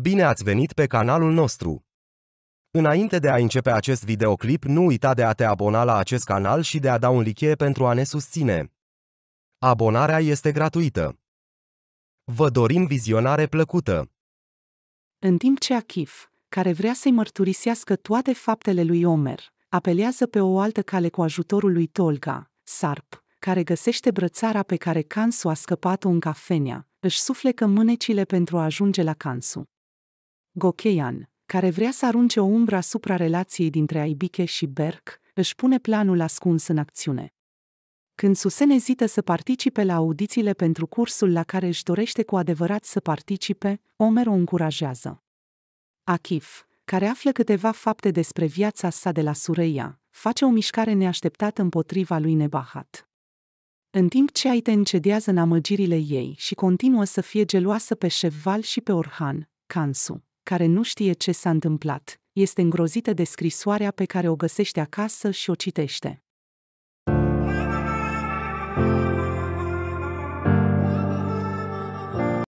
Bine ați venit pe canalul nostru! Înainte de a începe acest videoclip, nu uita de a te abona la acest canal și de a da un like pentru a ne susține. Abonarea este gratuită. Vă dorim vizionare plăcută! În timp ce Achif, care vrea să-i mărturisească toate faptele lui Omer, apelează pe o altă cale cu ajutorul lui Tolga, Sarp, care găsește brățara pe care Cansu a scăpat-o în cafenea, își suflecă mânecile pentru a ajunge la Cansu. Gocheyan, care vrea să arunce o umbră asupra relației dintre Aibike și Berk, își pune planul ascuns în acțiune. Când Susen ezită să participe la audițiile pentru cursul la care își dorește cu adevărat să participe, Omer o încurajează. Akif, care află câteva fapte despre viața sa de la Sureia, face o mișcare neașteptată împotriva lui Nebahat. În timp ce Aite încedează în amăgirile ei și continuă să fie geloasă pe Șevval și pe Orhan, Kansu care nu știe ce s-a întâmplat, este îngrozită de scrisoarea pe care o găsește acasă și o citește.